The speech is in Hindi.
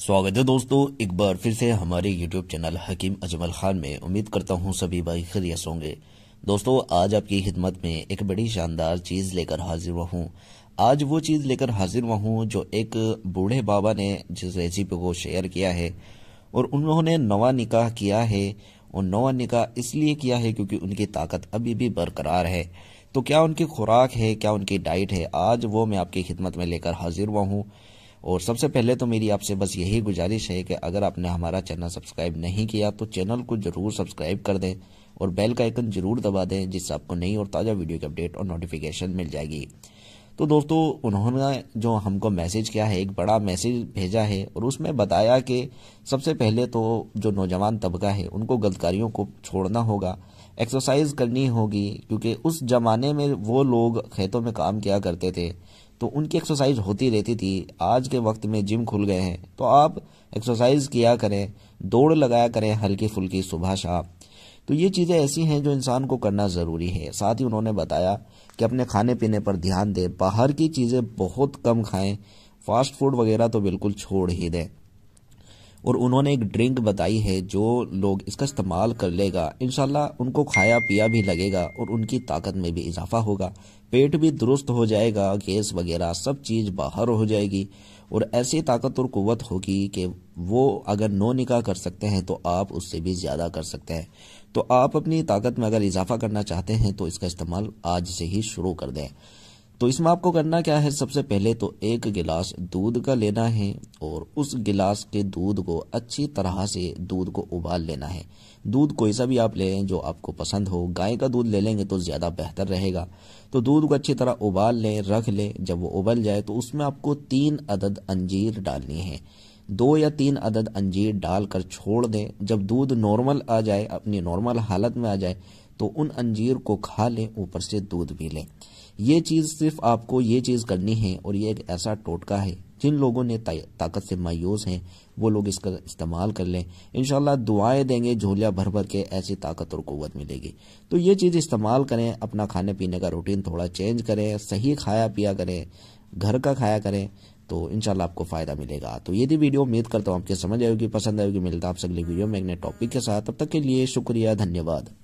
स्वागत है दोस्तों एक बार फिर से हमारे यूट्यूब चैनल हकीम अजमल खान में उम्मीद करता हूँ सभी भाई खरीस होंगे दोस्तों आज आपकी खिदमत में एक बड़ी शानदार चीज़ लेकर हाजिर हुआ हूँ आज वो चीज़ लेकर हाजिर हुआ हूँ जो एक बूढ़े बाबा ने जिस रेसिपी को शेयर किया है और उन्होंने नवा निकाह किया है और नवा निकाह इसलिए किया है क्योंकि उनकी ताकत अभी भी बरकरार है तो क्या उनकी खुराक है क्या उनकी डाइट है आज वो मैं आपकी खिदमत में लेकर हाजिर हुआ हूँ और सबसे पहले तो मेरी आपसे बस यही गुजारिश है कि अगर आपने हमारा चैनल सब्सक्राइब नहीं किया तो चैनल को ज़रूर सब्सक्राइब कर दें और बेल का आइकन जरूर दबा दें जिससे आपको नई और ताज़ा वीडियो की अपडेट और नोटिफिकेशन मिल जाएगी तो दोस्तों उन्होंने जो हमको मैसेज किया है एक बड़ा मैसेज भेजा है और उसमें बताया कि सबसे पहले तो जो नौजवान तबका है उनको गलतकारियों को छोड़ना होगा एक्सरसाइज करनी होगी क्योंकि उस ज़माने में वो लोग खेतों में काम किया करते थे तो उनकी एक्सरसाइज होती रहती थी आज के वक्त में जिम खुल गए हैं तो आप एक्सरसाइज किया करें दौड़ लगाया करें हल्की फुल्की सुबह शाम तो ये चीज़ें ऐसी हैं जो इंसान को करना ज़रूरी है साथ ही उन्होंने बताया कि अपने खाने पीने पर ध्यान दें बाहर की चीज़ें बहुत कम खाएं फास्ट फूड वगैरह तो बिल्कुल छोड़ ही दें और उन्होंने एक ड्रिंक बताई है जो लोग इसका इस्तेमाल कर लेगा इन उनको खाया पिया भी लगेगा और उनकी ताकत में भी इजाफा होगा पेट भी दुरुस्त हो जाएगा गैस वगैरह सब चीज़ बाहर हो जाएगी और ऐसी ताकत और क़वत होगी कि वो अगर नो निकाह कर सकते हैं तो आप उससे भी ज़्यादा कर सकते हैं तो आप अपनी ताकत में अगर इजाफा करना चाहते हैं तो इसका इस्तेमाल आज से ही शुरू कर दें तो इसमें आपको करना क्या है सबसे पहले तो एक गिलास दूध का लेना है और उस गिलास के दूध को अच्छी तरह से दूध को उबाल लेना है दूध कोई सा भी आप ले लें जो आपको पसंद हो गाय का दूध ले लेंगे तो ज़्यादा बेहतर रहेगा तो दूध को अच्छी तरह उबाल लें रख लें जब वो उबल जाए तो उसमें आपको तीन अदद अंजीर डालनी है दो या तीन अदद अंजीर डालकर छोड़ दें जब दूध नॉर्मल आ जाए अपनी नॉर्मल हालत में आ जाए तो उन अंजीर को खा लें ऊपर से दूध भी लें ये चीज़ सिर्फ आपको ये चीज़ करनी है और ये एक ऐसा टोटका है जिन लोगों ने ताकत से मायूस हैं वो लोग इसका इस्तेमाल कर लें इन दुआएं देंगे झोलिया भर भर के ऐसी ताकत और कुत मिलेगी तो ये चीज़ इस्तेमाल करें अपना खाने पीने का रूटीन थोड़ा चेंज करें सही खाया पिया करें घर का खाया करें तो इनशाला आपको फ़ायदा मिलेगा तो ये थी वीडियो उम्मीद करता हूँ आपके समझ आएगी पसंद आएगी मिलता आपसे अगली वीडियो में एक नए टॉपिक के साथ तब तक के लिए शुक्रिया धन्यवाद